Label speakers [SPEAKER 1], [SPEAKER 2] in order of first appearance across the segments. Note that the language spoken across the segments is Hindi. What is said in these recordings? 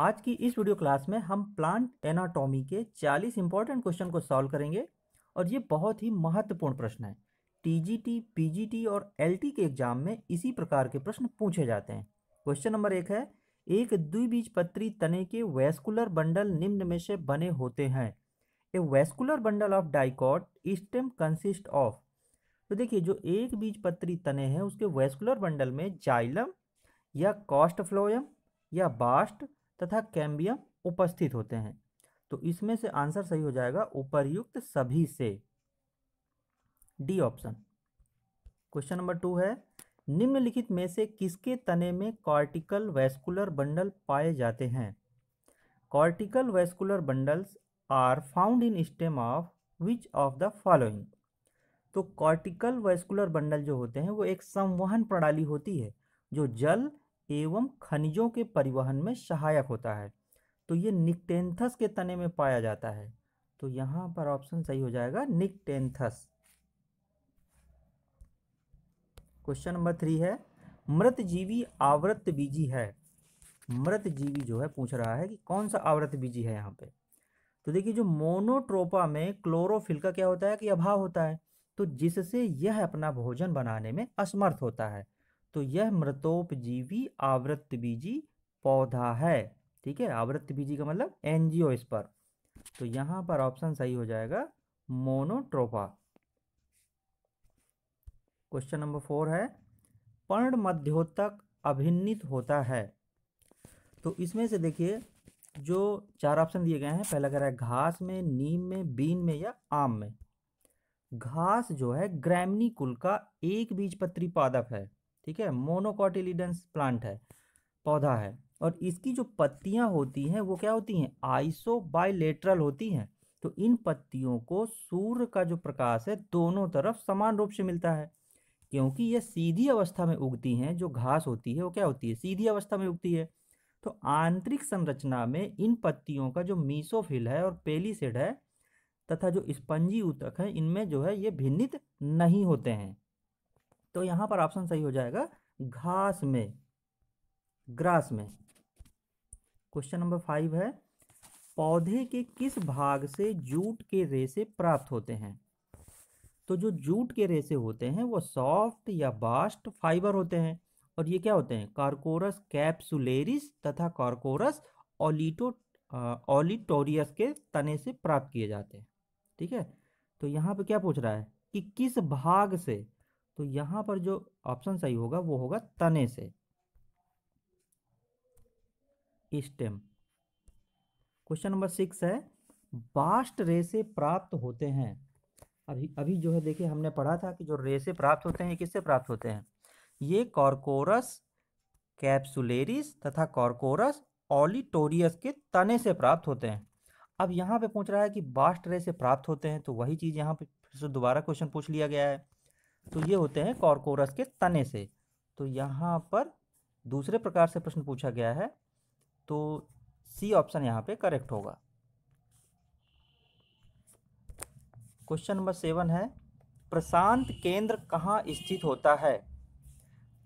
[SPEAKER 1] आज की इस वीडियो क्लास में हम प्लांट एनाटॉमी के 40 इंपॉर्टेंट क्वेश्चन को सॉल्व करेंगे और ये बहुत ही महत्वपूर्ण प्रश्न है टीजीटी, पीजीटी और एलटी के एग्जाम में इसी प्रकार के प्रश्न पूछे जाते हैं क्वेश्चन नंबर एक है एक द्विबीजपत्री तने के वैस्कुलर बंडल निम्न में से बने होते हैं a vascular bundle of dicot stem consist of तो देखिए जो एक पत्री तने हैं उसके वैस्कुलर बंडल में जाइलम या कॉस्टफ्लोयम या बास्ट तथा कैम्बियम उपस्थित होते हैं तो इसमें से आंसर सही हो जाएगा उपरयुक्त सभी से D option question number two है निम्नलिखित में से किसके तने में कॉर्टिकल वैस्कुलर बंडल पाए जाते हैं cortical vascular bundles are found in stem of which of the following तो कॉर्टिकल वैस्कुलर बंडल जो होते हैं वो एक संवहन प्रणाली होती है जो जल एवं खनिजों के परिवहन में सहायक होता है तो ये निकटेंथस के तने में पाया जाता है तो यहाँ पर ऑप्शन सही हो जाएगा निकटेंथस क्वेश्चन नंबर थ्री है मृत जीवी आवृत बीजी है मृत जीवी जो है पूछ रहा है कि कौन सा आवृत बीजी है यहाँ पे तो देखिए जो मोनोट्रोपा में क्लोरोफिल का क्या होता है कि अभाव होता है तो जिससे यह अपना भोजन बनाने में असमर्थ होता है तो यह मृतोपजीवी आवृत्त बीजी पौधा है ठीक है आवृत्त बीजी का मतलब एनजीओ इस पर तो यहां पर ऑप्शन सही हो जाएगा मोनोट्रोपा क्वेश्चन नंबर फोर है पर्ण मध्योतक अभिन्नित होता है तो इसमें से देखिए जो चार ऑप्शन दिए गए हैं पहला कह रहा है घास में नीम में बीन में या आम में घास जो है ग्रैमनी कुल का एक बीजपत्री पादप है ठीक है मोनोकॉटिलीडेंस प्लांट है पौधा है और इसकी जो पत्तियां होती हैं वो क्या होती हैं आइसो बाइलेटरल होती हैं तो इन पत्तियों को सूर्य का जो प्रकाश है दोनों तरफ समान रूप से मिलता है क्योंकि ये सीधी अवस्था में उगती हैं जो घास होती है वो क्या होती है सीधी अवस्था में उगती है तो आंतरिक संरचना में इन पत्तियों का जो मीसोफिल है और पेलीसेड है तथा जो स्पंजी उतक है इनमें जो है ये भिन्नित नहीं होते हैं तो यहाँ पर ऑप्शन सही हो जाएगा घास में ग्रास में क्वेश्चन नंबर फाइव है पौधे के किस भाग से जूट के रेसे प्राप्त होते हैं तो जो जूट के रेसे होते हैं वो सॉफ्ट या बास्ट फाइबर होते हैं और ये क्या होते हैं कारकोरस कैप्सुलेरिस तथा कारकोरस ओलिटो ओलिटोरियस के तने से प्राप्त किए जाते हैं ठीक है तो यहाँ पे क्या पूछ रहा है कि किस भाग से तो यहाँ पर जो ऑप्शन सही होगा वो होगा तने से स्टेम क्वेश्चन नंबर सिक्स है बास्ट रेसे प्राप्त होते हैं अभी अभी जो है देखिए हमने पढ़ा था कि जो रेसे प्राप्त होते हैं किससे प्राप्त होते हैं ये कॉर्कोरस कैप्सुलेरिस तथा कॉर्कोरस ऑलिटोरियस के तने से प्राप्त होते हैं अब यहाँ पे पूछ रहा है कि बास्ट रेसे प्राप्त होते हैं तो वही चीज़ यहाँ पे फिर से दोबारा क्वेश्चन पूछ लिया गया है तो ये होते हैं कॉरकोरस के तने से तो यहाँ पर दूसरे प्रकार से प्रश्न पूछा गया है तो सी ऑप्शन यहाँ पे करेक्ट होगा क्वेश्चन नंबर सेवन है प्रशांत केंद्र कहाँ स्थित होता है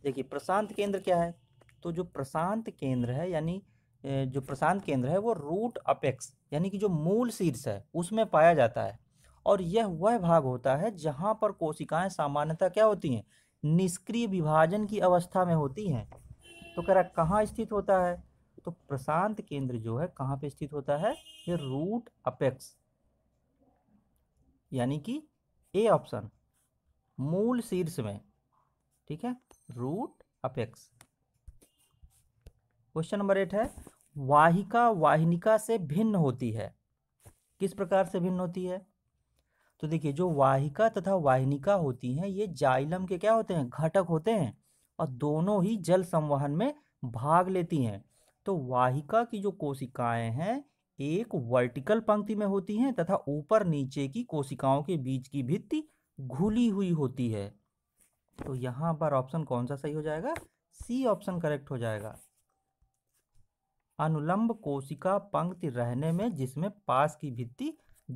[SPEAKER 1] देखिए प्रशांत केंद्र क्या है तो जो प्रशांत केंद्र है यानी जो प्रशांत केंद्र है वो रूट अपेक्स यानी कि जो मूल शीर्ष है उसमें पाया जाता है और यह वह भाग होता है जहाँ पर कोशिकाएं सामान्यतः क्या होती हैं निष्क्रिय विभाजन की अवस्था में होती हैं तो कह रहा कहाँ स्थित होता है तो प्रशांत केंद्र जो है कहाँ पे स्थित होता है ये रूट अपेक्स यानी कि ए ऑप्शन मूल शीर्ष में ठीक है root apex question number eight है वाहिका वाहिनिका से भिन्न होती है किस प्रकार से भिन्न होती है तो देखिए जो वाहिका तथा वाहिनिका होती हैं ये जाइलम के क्या होते हैं घटक होते हैं और दोनों ही जल संवहन में भाग लेती हैं तो वाहिका की जो कोशिकाएं हैं एक वर्टिकल पंक्ति में होती हैं तथा ऊपर नीचे की कोशिकाओं के बीच की भित्ति घुली हुई होती है तो यहाँ पर ऑप्शन कौन सा सही हो जाएगा सी ऑप्शन करेक्ट हो जाएगा अनुलंब कोशिका पंक्ति रहने में जिसमें पास की भित्ति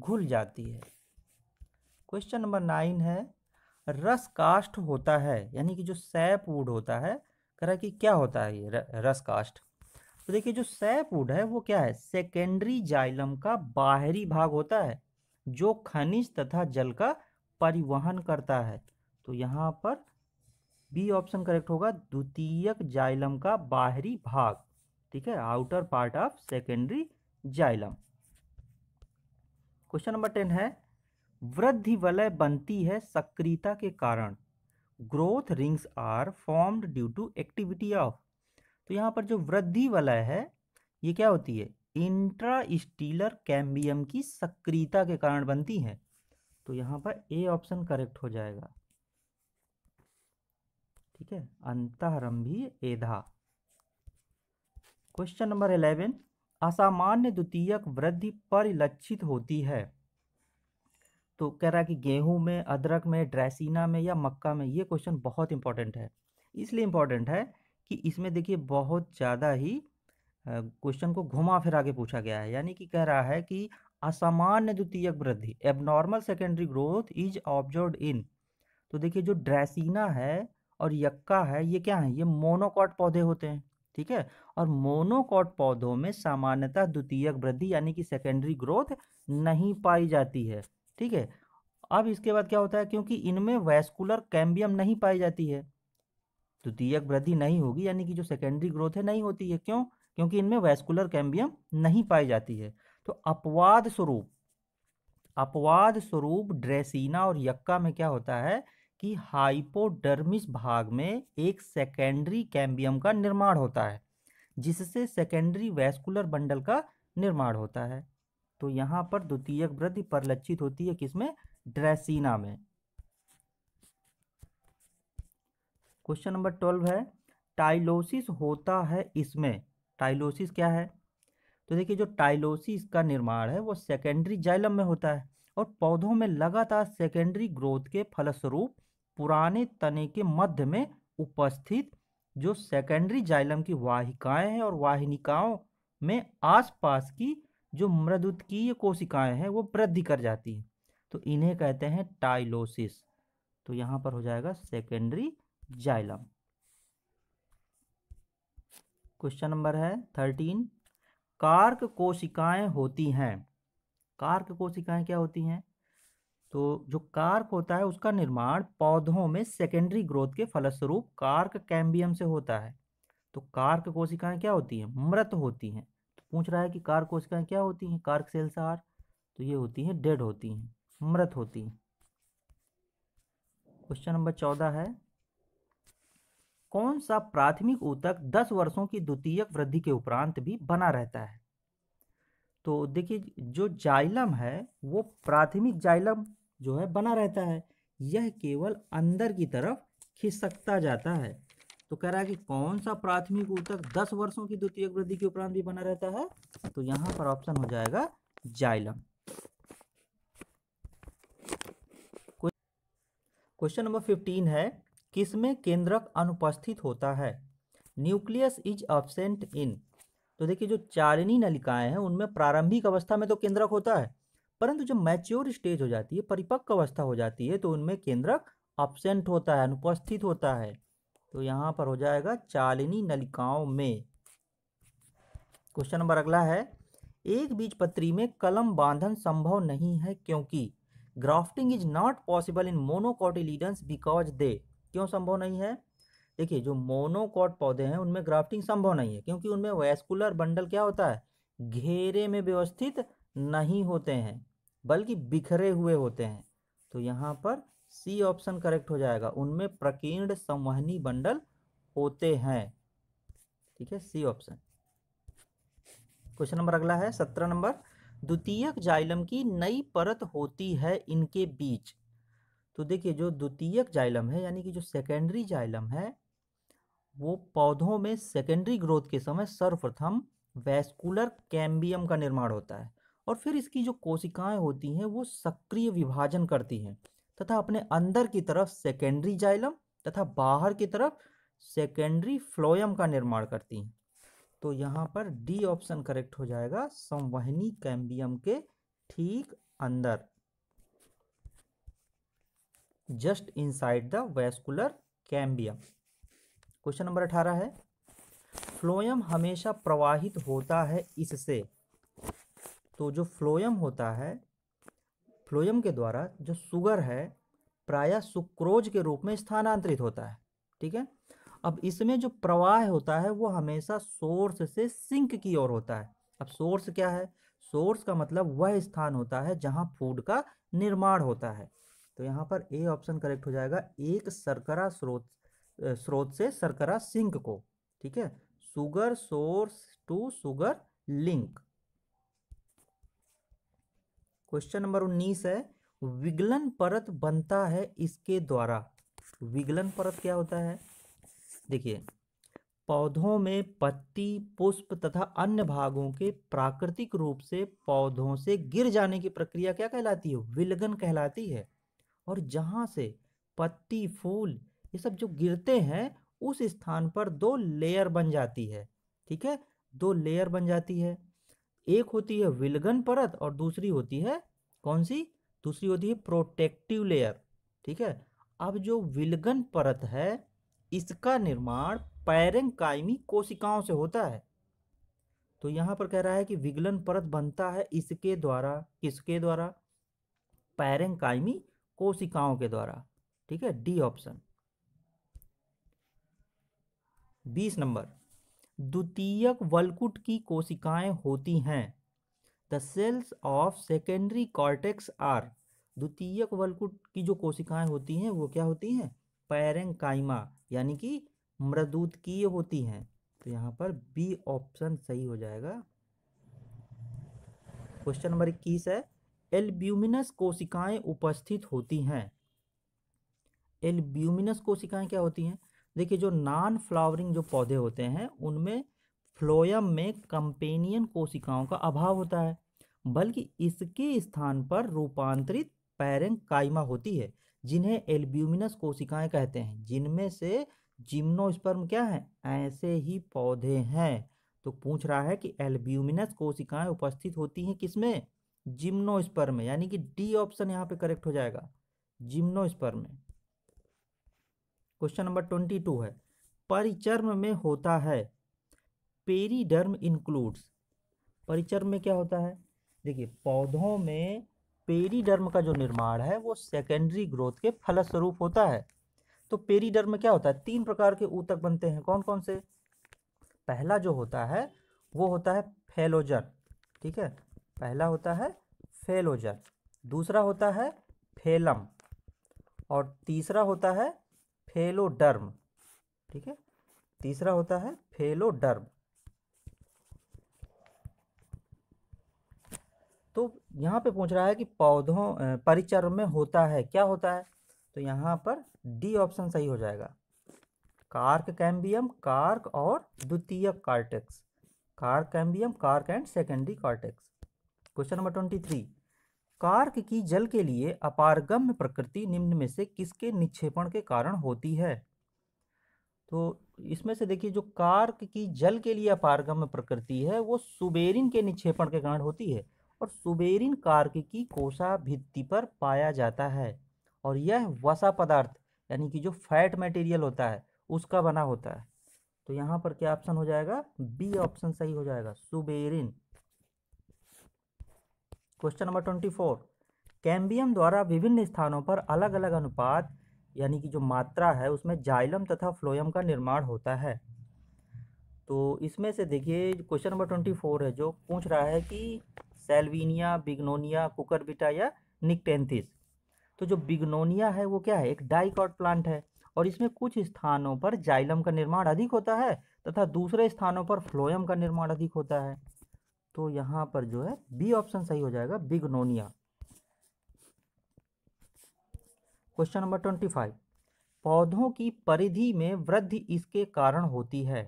[SPEAKER 1] घुल जाती है क्वेश्चन नंबर नाइन है रस कास्ट होता है यानी कि जो सैप वुड होता है कह रहा है कि क्या होता है ये रस कास्ट तो देखिए जो सैप वुड है वो क्या है सेकेंडरी जाइलम का बाहरी भाग होता है जो खनिज तथा जल का परिवहन करता है तो यहाँ पर बी ऑप्शन करेक्ट होगा द्वितीयक जाइलम का बाहरी भाग ठीक है outer part of secondary xylem question number ten है वृद्धि वलय बनती है सक्रियता के कारण growth rings are formed due to activity of तो यहाँ पर जो वृद्धि वलय है ये क्या होती है इंट्रा स्टीलर कैम्बियम की सक्रियता के कारण बनती है तो यहाँ पर ए ऑप्शन करेक्ट हो जाएगा ठीक है अंतरम्भी एधा क्वेश्चन नंबर इलेवन असामान्य द्वितीयक वृद्धि परिलक्षित होती है तो कह रहा है कि गेहूँ में अदरक में ड्रेसिना में या मक्का में ये क्वेश्चन बहुत इंपॉर्टेंट है इसलिए इम्पॉर्टेंट है कि इसमें देखिए बहुत ज़्यादा ही क्वेश्चन को घुमा फिरा के पूछा गया है यानी कि कह रहा है कि असामान्य द्वितीयक वृद्धि abnormal secondary growth is observe in तो देखिए जो ड्रेसिना है और यक्का है ये क्या है ये मोनोकॉट पौधे होते हैं ठीक है और मोनोकॉट पौधों में सामान्यतः द्वितीयक वृद्धि यानी कि सेकेंडरी ग्रोथ नहीं पाई जाती है ठीक है अब इसके बाद क्या होता है क्योंकि इनमें वैस्कुलर कैम्बियम नहीं पाई जाती है तो दीयक वृद्धि नहीं होगी यानी कि जो सेकेंडरी ग्रोथ है नहीं होती है क्यों क्योंकि इनमें वैस्कुलर कैम्बियम नहीं पाई जाती है तो अपवाद स्वरूप अपवाद स्वरूप ड्रेसिना और यक्का में क्या होता है कि हाइपोडर्मिस भाग में एक सेकेंडरी कैम्बियम का निर्माण होता है जिससे सेकेंडरी वैस्कुलर बंडल का निर्माण होता है तो यहाँ पर द्वितीयक वृद्धि परिलक्षित होती है किसमें ड्रेसिना में क्वेश्चन नंबर ट्वेल्व है टाइलोसिस होता है इसमें टाइलोसिस क्या है तो देखिए जो टाइलोसिस का निर्माण है वो सेकेंडरी जाइलम में होता है और पौधों में लगातार सेकेंडरी ग्रोथ के फलस्वरूप पुराने तने के मध्य में उपस्थित जो सेकेंडरी जाइलम की वाहिकाएं हैं और वाहिनिकाओं में आसपास की जो मृदुत्कीय कोशिकाएं हैं वो वृद्धि कर जाती हैं तो इन्हें कहते हैं टाइलोसिस तो यहाँ पर हो जाएगा सेकेंडरी जाइलम क्वेश्चन नंबर है थर्टीन कार्क कोशिकाएं होती हैं कार्क कोशिकाएं क्या होती हैं तो जो कार्क होता है उसका निर्माण पौधों में सेकेंडरी ग्रोथ के फलस्वरूप कार्क कैम्बियम से होता है तो कार्क कोशिकाएं क्या होती हैं मृत होती हैं पूछ रहा है कि कार कोशिकाएं क्या होती हैं कार्क सेल्स आर तो ये होती हैं डेड होती हैं मृत होती हैं क्वेश्चन नंबर चौदह है कौन सा प्राथमिक ऊतक दस वर्षों की द्वितीयक वृद्धि के उपरांत भी बना रहता है तो देखिए जो जाइलम है वो प्राथमिक जाइलम जो है बना रहता है यह केवल अंदर की तरफ खिसकता जाता है तो कह रहा है कि कौन सा प्राथमिक ऊतक 10 वर्षों की द्वितीय वृद्धि के उपरांत भी बना रहता है तो यहां पर ऑप्शन हो जाएगा जाइलम क्वेश्चन नंबर फिफ्टीन है किसमें केंद्रक अनुपस्थित होता है न्यूक्लियस इज ऑब्सेंट इन तो देखिए जो चारिणी नलिकाएं हैं उनमें प्रारंभिक अवस्था में तो केंद्रक होता है परंतु जब मैच्योर स्टेज हो जाती है परिपक्व अवस्था हो जाती है तो उनमें केंद्रक ऑब्सेंट होता है अनुपस्थित होता है तो यहाँ पर हो जाएगा चालिनी नलिकाओं में क्वेश्चन नंबर अगला है एक बीज पत्री में कलम बांधन संभव नहीं है क्योंकि grafting is not possible in monocotyledons because they क्यों संभव नहीं है देखिए जो मोनोकॉट पौधे हैं उनमें ग्राफ्टिंग संभव नहीं है क्योंकि उनमें वैस्कुलर बंडल क्या होता है घेरे में व्यवस्थित नहीं होते हैं बल्कि बिखरे हुए होते हैं तो यहाँ पर सी ऑप्शन करेक्ट हो जाएगा उनमें प्रकीर्ण संवहनी बंडल होते हैं ठीक है सी ऑप्शन क्वेश्चन नंबर अगला है सत्रह नंबर द्वितीयक जाइलम की नई परत होती है इनके बीच तो देखिए जो द्वितीयक जाइलम है यानी कि जो सेकेंडरी जाइलम है वो पौधों में सेकेंडरी ग्रोथ के समय सर्वप्रथम वैस्कुलर कैम्बियम का निर्माण होता है और फिर इसकी जो कोशिकाएं होती हैं वो सक्रिय विभाजन करती हैं तथा अपने अंदर की तरफ सेकेंडरी जाइलम तथा बाहर की तरफ सेकेंडरी फ्लोयम का निर्माण करती हैं तो यहाँ पर डी ऑप्शन करेक्ट हो जाएगा संवहनी कैम्बियम के ठीक अंदर just inside the vascular cambium question number अठारह है फ्लोयम हमेशा प्रवाहित होता है इससे तो जो फ्लोयम होता है फ्लोयम के द्वारा जो शुगर है प्रायः सुक्रोज के रूप में स्थानांतरित होता है ठीक है अब इसमें जो प्रवाह होता है वो हमेशा सोर्स से सिंक की ओर होता है अब सोर्स क्या है सोर्स का मतलब वह स्थान होता है जहाँ फूड का निर्माण होता है तो यहाँ पर ए ऑप्शन करेक्ट हो जाएगा एक सरकरा स्रोत स्रोत से सरकरा सिंक को ठीक है sugar source to sugar sink question number उन्नीस है विगलन परत बनता है इसके द्वारा विगलन परत क्या होता है देखिए पौधों में पत्ती पुष्प तथा अन्य भागों के प्राकृतिक रूप से पौधों से गिर जाने की प्रक्रिया क्या कहलाती है विलगन कहलाती है और जहां से पत्ती फूल ये सब जो गिरते हैं उस स्थान पर दो लेयर बन जाती है ठीक है दो लेयर बन जाती है एक होती है विलगन परत और दूसरी होती है कौन सी दूसरी होती है प्रोटेक्टिव लेयर ठीक है अब जो विलगन परत है इसका निर्माण पैरेंकाइमी कोशिकाओं से होता है तो यहाँ पर कह रहा है कि विगलन परत बनता है इसके द्वारा किसके द्वारा पैरेंकाइमी कोशिकाओं के द्वारा ठीक है डी ऑप्शन बीस नंबर द्वितीयक वलकुट की कोशिकाएं होती हैं the cells of secondary cortex are द्वितीयक वलकुट की जो कोशिकाएं होती हैं वो क्या होती हैं काइमा यानी कि मृदूतकीय होती हैं तो यहाँ पर बी ऑप्शन सही हो जाएगा क्वेश्चन नंबर इक्कीस है एल्ब्यूमिनस कोशिकाएं उपस्थित होती हैं एल्ब्यूमिनस कोशिकाएं क्या होती हैं देखिए जो नॉन फ्लावरिंग जो पौधे होते हैं उनमें फ्लोयम में कंपेनियन कोशिकाओं का अभाव होता है बल्कि इसके स्थान पर रूपांतरित पैरेंग कायमा होती है जिन्हें एल्ब्यूमिनस कोशिकाएं कहते हैं जिनमें से जिम्नोस्पर्म क्या है ऐसे ही पौधे हैं तो पूछ रहा है कि एल्ब्यूमिनस कोशिकाएं उपस्थित होती हैं किसमें जिम्नोस्पर्म यानी कि डी ऑप्शन यहाँ पे करेक्ट हो जाएगा जिम्नोस्पर्म में क्वेश्चन नंबर ट्वेंटी टू है परिचर्म में होता है पेरीडर्म इंक्लूड्स परिचर्म में क्या होता है देखिए पौधों में पेरीडर्म का जो निर्माण है वो सेकेंडरी ग्रोथ के फलस्वरूप होता है तो पेरीडर्म क्या होता है तीन प्रकार के ऊतक बनते हैं कौन कौन से पहला जो होता है वो होता है फेलोजन ठीक है पहला होता है फेलोजन दूसरा होता है फेलम और तीसरा होता है फेलोडर्म ठीक है तीसरा होता है फेलोडर्म तो यहाँ पे पूछ रहा है कि पौधों परिचर्म में होता है क्या होता है तो यहाँ पर डी ऑप्शन सही हो जाएगा कार्क कैम्बियम कार्क और द्वितीय cortex cork cambium cork and secondary cortex question number twenty three cork की जल के लिए अपारगम्य प्रकृति निम्न में से किसके निक्षेपण के कारण होती है तो इसमें से देखिए जो कार्क की जल के लिए अपारगम्य प्रकृति है वो सुबेरिन के निक्षेपण के कारण होती है और सुबेरिन कार्क की कोशा भित्ति पर पाया जाता है और यह वसा पदार्थ यानी कि जो फैट मटेरियल होता है उसका बना होता है तो यहाँ पर क्या ऑप्शन हो जाएगा बी ऑप्शन सही हो जाएगा suberin question number twenty four cambium द्वारा विभिन्न स्थानों पर अलग अलग अनुपात यानी कि जो मात्रा है उसमें जाइलम तथा फ्लोयम का निर्माण होता है तो इसमें से देखिए क्वेश्चन नंबर ट्वेंटी फोर है जो पूछ रहा है कि सेल्विनिया बिग्नोनिया कुकरबिटा या निकटेंथिस तो जो बिग्नोनिया है वो क्या है एक डाइकॉट प्लांट है और इसमें कुछ स्थानों पर जाइलम का निर्माण अधिक होता है तथा दूसरे स्थानों पर फ्लोयम का निर्माण अधिक होता है तो यहाँ पर जो है बी ऑप्शन सही हो जाएगा Bignonia question number twenty five पौधों की परिधि में वृद्धि इसके कारण होती है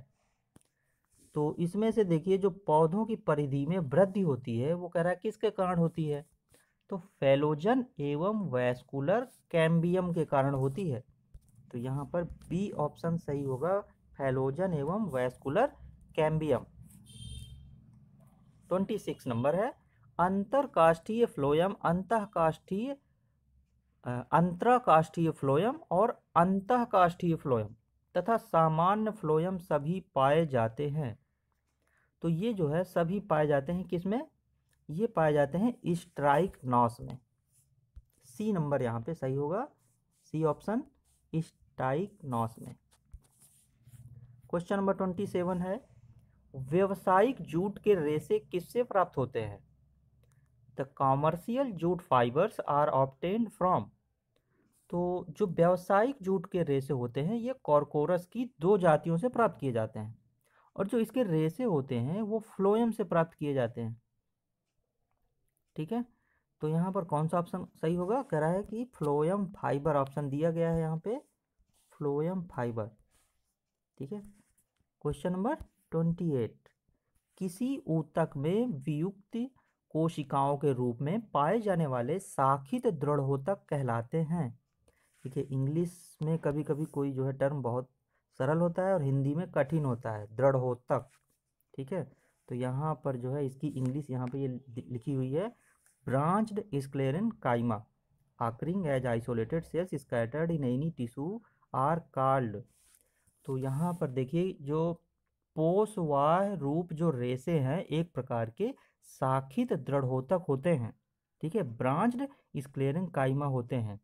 [SPEAKER 1] तो इसमें से देखिए जो पौधों की परिधि में वृद्धि होती है वो कह रहा है किसके कारण होती है तो फेलोजन एवं वैस्कुलर कैम्बियम के कारण होती है तो यहाँ पर बी ऑप्शन सही होगा फेलोजन एवं vascular cambium twenty six number है अंतरकाष्ठीय फ्लोयम अंतकाष्ठीय अंतराकाष्ठीय फ्लोयम और अंतकाष्ठीय फ्लोयम तथा सामान्य फ्लोयम सभी पाए जाते हैं तो ये जो है सभी पाए जाते हैं किस में ये पाए जाते हैं स्ट्राइक नॉस में सी नंबर यहाँ पे सही होगा सी ऑप्शन स्टाइक नॉस में क्वेश्चन नंबर ट्वेंटी सेवन है व्यवसायिक जूट के रेसे किससे प्राप्त होते हैं the commercial jute fibres are obtain from तो जो व्यावसायिक जूट के रेशे होते हैं ये कॉरकोरस की दो जातियों से प्राप्त किए जाते हैं और जो इसके रेशे होते हैं वो फ्लोएम से प्राप्त किए जाते हैं ठीक है तो यहाँ पर कौन सा ऑप्शन सही होगा कह रहा है कि फ्लोएम फाइबर ऑप्शन दिया गया है यहाँ पे फ्लोएम फाइबर ठीक है क्वेश्चन नंबर ट्वेंटी एट किसी ऊतक में वियुक्त कोशिकाओं के रूप में पाए जाने वाले साखित दृढ़ोतक कहलाते हैं देखिए इंग्लिश में कभी कभी कोई जो है टर्म बहुत सरल होता है और हिंदी में कठिन होता है दृढ़ोतक ठीक है तो यहाँ पर जो है इसकी इंग्लिश यहाँ पे ये यह लिखी हुई है branched sclerenchyma occurring as isolated cells scattered in any tissue are called तो यहाँ पर देखिए जो पोषवाह रूप जो रेसे हैं एक प्रकार के साखित दृढ़ोतक होते हैं ठीक है ब्रांच्ड स्क्लेरिंग काइमा होते हैं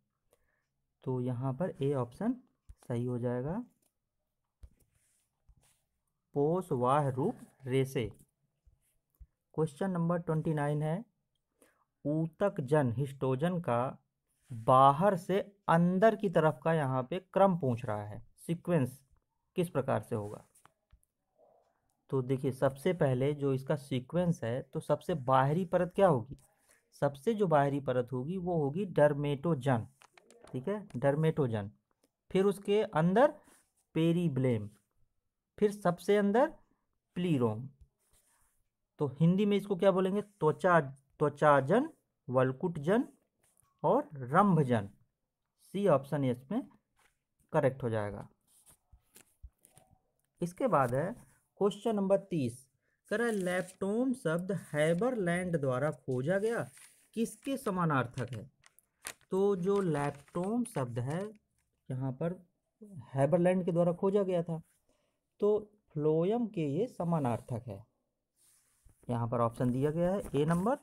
[SPEAKER 1] तो यहाँ पर ए ऑप्शन सही हो जाएगा पोषवाह रूप रेसे क्वेश्चन नंबर ट्वेंटी नाइन है ऊतक जन हिस्टोजन का बाहर से अंदर की तरफ का यहाँ पे क्रम पूछ रहा है सीक्वेंस किस प्रकार से होगा तो देखिए सबसे पहले जो इसका सीक्वेंस है तो सबसे बाहरी परत क्या होगी सबसे जो बाहरी परत होगी वो होगी डर्मेटोजन ठीक है डर्मेटोजन फिर उसके अंदर पेरीब्लेम फिर सबसे अंदर प्लीरोम तो हिंदी में इसको क्या बोलेंगे त्वचा त्वचाजन वलकुटजन और रंभजन सी ऑप्शन इसमें करेक्ट हो जाएगा इसके बाद है क्वेश्चन नंबर तीस करें लैपटोम शब्द हैबरलैंड द्वारा खोजा गया किसके समानार्थक है तो जो लैपटोम शब्द है यहाँ पर हैबरलैंड के द्वारा खोजा गया था तो फ्लोयम के ये समानार्थक है यहाँ पर ऑप्शन दिया गया है ए नंबर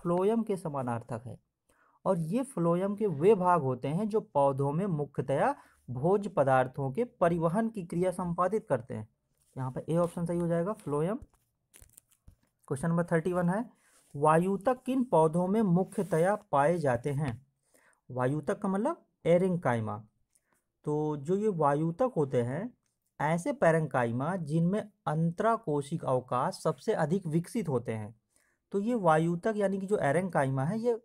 [SPEAKER 1] फ्लोयम के समानार्थक है और ये फ्लोयम के वे भाग होते हैं जो पौधों में मुख्यतया भोज पदार्थों के परिवहन की क्रिया संपादित करते हैं यहाँ पर ए ऑप्शन सही हो जाएगा phloem question number thirty one है वायुतक किन पौधों में मुख्यतया पाए जाते हैं वायुतक का मतलब एरेंकाइमा तो जो ये वायुतक होते हैं ऐसे पैरंकाइमा जिनमें अंतराकोशिक अवकाश सबसे अधिक विकसित होते हैं तो ये वायुतक यानी कि जो एरेंकाइमा है ये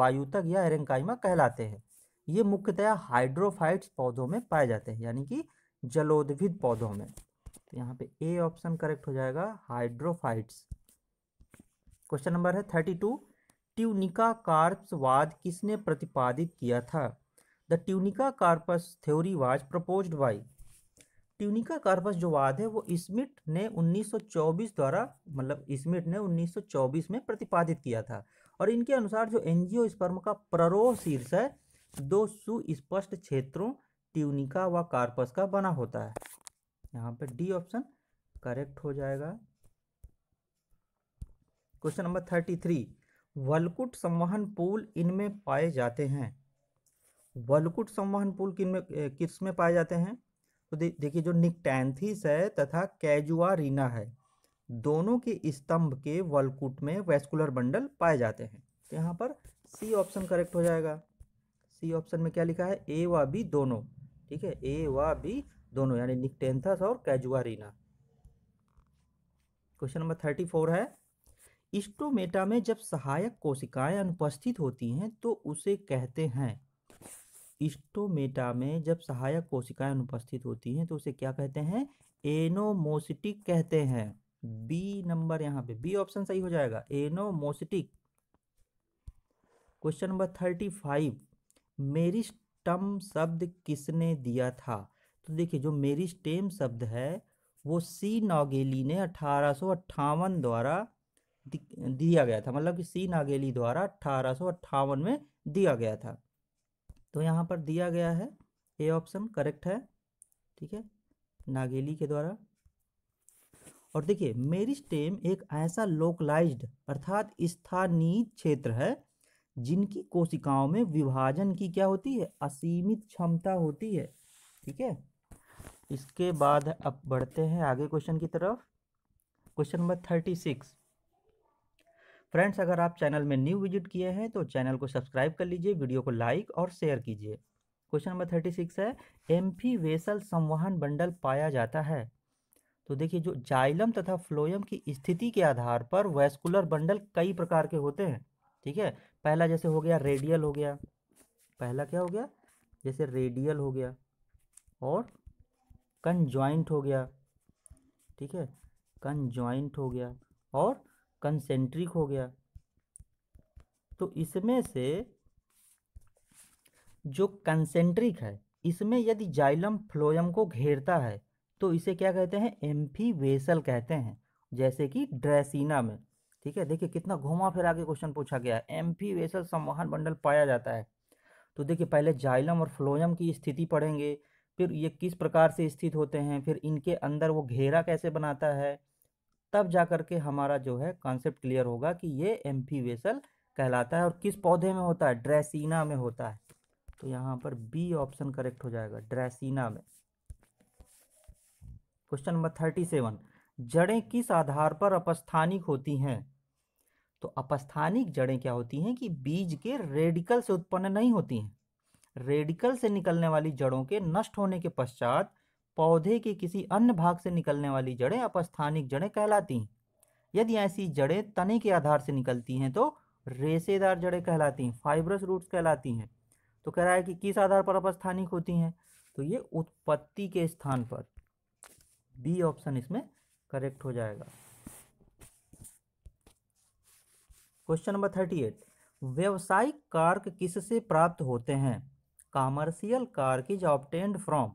[SPEAKER 1] वायुतक या एरेंकाइमा कहलाते हैं ये मुख्यतया हाइड्रोफाइट्स पौधों में पाए जाते हैं यानी कि जलोद्भिद पौधों में तो यहाँ पे ए ऑप्शन करेक्ट हो जाएगा हाइड्रोफाइट्स क्वेश्चन नंबर है थर्टी टू ट्यूनिका कार्पसवाद किसने प्रतिपादित किया था the tunica corpus theory was proposed by tunica corpus जो वाद है वो स्मिट ने 1924 द्वारा मतलब स्मिट ने 1924 में प्रतिपादित किया था और इनके अनुसार जो एनजीओ स्पर्म का प्ररोह शीर्ष है दो सुस्पष्ट क्षेत्रों ट्यूनिका व कार्पस का बना होता है यहाँ पर डी ऑप्शन करेक्ट हो जाएगा क्वेश्चन नंबर थर्टी थ्री वलकुट संवहन पुल इनमें पाए जाते हैं वलकुट संवहन पुल किन में किस में पाए जाते हैं तो दे, देखिए जो निकटैंथिस है तथा कैजुआ रीना है दोनों के स्तंभ के वलकुट में वेस्कुलर बंडल पाए जाते हैं तो यहाँ पर सी ऑप्शन करेक्ट हो जाएगा सी ऑप्शन में क्या लिखा है ए व बी दोनों ठीक है ए व बी दोनों यानी निकटेंथस और Casuarina question number thirty four है इस्टोमेटा में जब सहायक कोशिकाएं अनुपस्थित होती हैं तो उसे कहते हैं इस्टोमेटा में जब सहायक कोशिकाएं अनुपस्थित होती हैं तो उसे क्या कहते हैं एनोमोसिटिक कहते हैं बी नंबर यहाँ पे बी ऑप्शन सही हो जाएगा anomocytic question number thirty five meristem शब्द किसने दिया था तो देखिए जो मेरी स्टेम शब्द है वो सी नागेली ने अठारह द्वारा दिया गया था मतलब कि सी नागेली द्वारा अठारह में दिया गया था तो यहाँ पर दिया गया है ए ऑप्शन करेक्ट है ठीक है नागेली के द्वारा और देखिए मेरी स्टेम एक ऐसा लोकलाइज्ड अर्थात स्थानीय क्षेत्र है जिनकी कोशिकाओं में विभाजन की क्या होती है असीमित क्षमता होती है ठीक है इसके बाद अब बढ़ते हैं आगे क्वेश्चन की तरफ question number thirty six friends अगर आप चैनल में न्यू विजिट किए हैं तो चैनल को सब्सक्राइब कर लीजिए वीडियो को लाइक और शेयर कीजिए क्वेश्चन नंबर थर्टी सिक्स है एम्फी वेसल संवहन बंडल पाया जाता है तो देखिए जो जाइलम तथा फ्लोयम की स्थिति के आधार पर वैस्कुलर बंडल कई प्रकार के होते हैं ठीक है पहला जैसे हो गया रेडियल हो गया पहला क्या हो गया जैसे रेडियल हो गया और कंजॉइंट हो गया ठीक है कंजॉइंट हो गया और कंसेंट्रिक हो गया तो इसमें से जो कंसेंट्रिक है इसमें यदि जाइलम फ्लोयम को घेरता है तो इसे क्या कहते हैं एम्फी वेसल कहते हैं जैसे कि ड्रेसिना में ठीक है देखिए कितना घुमा फिरा के क्वेश्चन पूछा गया है एम्फी वेसल संवाहन बंडल पाया जाता है तो देखिए पहले जाइलम और फ्लोयम की स्थिति पढ़ेंगे फिर ये किस प्रकार से स्थित होते हैं फिर इनके अंदर वो घेरा कैसे बनाता है तब जा कर के हमारा जो है कॉन्सेप्ट क्लियर होगा कि ये एम्फी वेसल कहलाता है और किस पौधे में होता है ड्रेसिना में होता है तो यहाँ पर बी ऑप्शन करेक्ट हो जाएगा ड्रेसिना में क्वेश्चन नंबर थर्टी सेवन जड़ें किस आधार पर अपस्थानिक होती हैं तो अपस्थानिक जड़ें क्या होती हैं कि बीज के रेडिकल से उत्पन्न नहीं होती हैं रेडिकल से निकलने वाली जड़ों के नष्ट होने के पश्चात पौधे के किसी अन्य भाग से निकलने वाली जड़ें अपस्थानिक जड़ें कहलाती हैं यदि ऐसी जड़ें तने के आधार से निकलती हैं तो रेसेदार जड़ें कहलाती हैं फाइब्रस रूट्स कहलाती हैं तो कह रहा है कि किस आधार पर अपस्थानिक होती हैं तो ये उत्पत्ति के स्थान पर बी ऑप्शन इसमें करेक्ट हो जाएगा क्वेश्चन नंबर थर्टी एट व्यवसायिक कार्क किससे प्राप्त होते हैं commercial cork is obtained from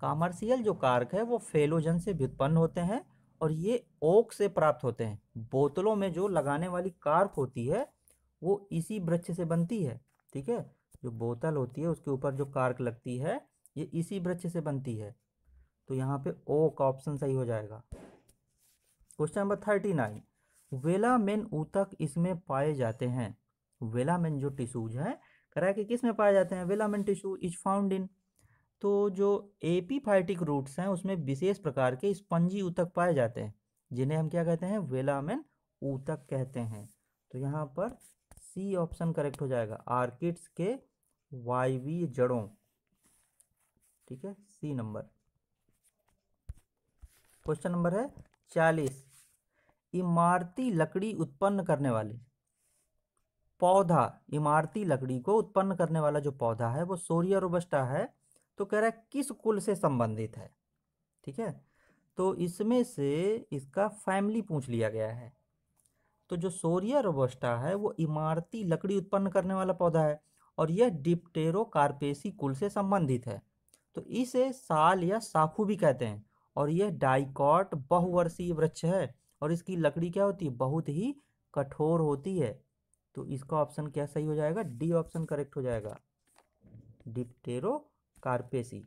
[SPEAKER 1] commercial जो कार्क है वो फेलोजन से व्युत्पन्न होते हैं और ये ओक से प्राप्त होते हैं बोतलों में जो लगाने वाली कार्क होती है वो इसी वृक्ष से बनती है ठीक है जो बोतल होती है उसके ऊपर जो कार्क लगती है ये इसी वृक्ष से बनती है तो यहाँ पे ओक ऑप्शन सही हो जाएगा question number thirty nine velamen ऊतक इसमें पाए जाते हैं वेलामेन जो टिशूज हैं कराके किस में पाए जाते हैं velamen tissue is found in तो जो एपीफाइटिक रूट्स हैं उसमें विशेष प्रकार के स्पंजी ऊतक पाए जाते हैं जिन्हें हम क्या कहते हैं वेलामेन ऊतक कहते हैं तो यहाँ पर सी ऑप्शन करेक्ट हो जाएगा आर्किड्स के वाईवी जड़ों ठीक है सी नंबर क्वेश्चन नंबर है चालीस इमारती लकड़ी उत्पन्न करने वाले पौधा इमारती लकड़ी को उत्पन्न करने वाला जो पौधा है वो सोरिया रोबस्टा है तो कह रहा है किस कुल से संबंधित है ठीक है तो इसमें से इसका फैमिली पूछ लिया गया है तो जो सोरिया रोबस्टा है वो इमारती लकड़ी उत्पन्न करने वाला पौधा है और यह कार्पेसी कुल से संबंधित है तो इसे साल या साखू भी कहते हैं और यह डाइकॉट बहुवर्षीय वृक्ष है और इसकी लकड़ी क्या होती है बहुत ही कठोर होती है तो इसका ऑप्शन क्या सही हो जाएगा डी ऑप्शन करेक्ट हो जाएगा डिप्टेरो कार्पेसी